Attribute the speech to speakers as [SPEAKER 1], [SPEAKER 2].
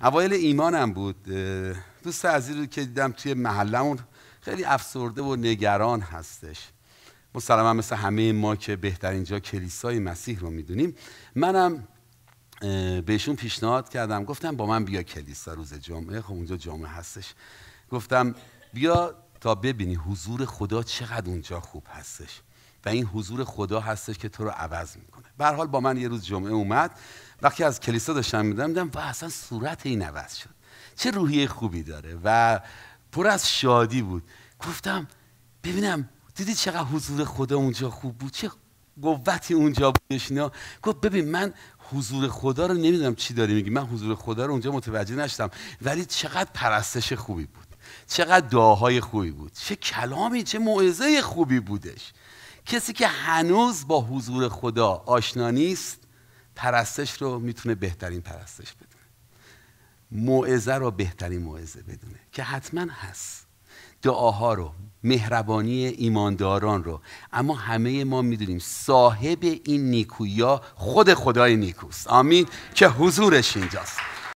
[SPEAKER 1] اوایل ایمانم بود دوست عزیز رو که دیدم توی محلمون خیلی افسرده و نگران هستش مسلما مثل همه ما که بهترین جا کلیسای مسیح رو میدونیم منم بهشون پیشنهاد کردم گفتم با من بیا کلیسا روز جمعه خب اونجا جمعه هستش گفتم بیا تا ببینی حضور خدا چقدر اونجا خوب هستش و این حضور خدا هستش که تو رو عوض میکنه به حال با من یه روز جمعه اومد وقتی از کلیسا داشتم میدم دیدم و اصلا صورت این عوض شد چه روحیه خوبی داره و پر از شادی بود گفتم ببینم دیدی چقدر حضور خدا اونجا خوب بود چه قوتی اونجا بودش اینا گفت ببین من حضور خدا رو نمیدونم چی داری میگی من حضور خدا رو اونجا متوجه نشدم ولی چقدر پرستش خوبی بود چقدر دعاهای خوبی بود چه کلامی چه موعظه خوبی بودش کسی که هنوز با حضور خدا آشنا نیست پرستش رو میتونه بهترین پرستش بدونه موعظه رو بهترین موعظه بدونه که حتما هست دعاها رو مهربانی ایمانداران رو اما همه ما میدونیم صاحب این نیکویا خود خدای نیکوست آمین که حضورش اینجاست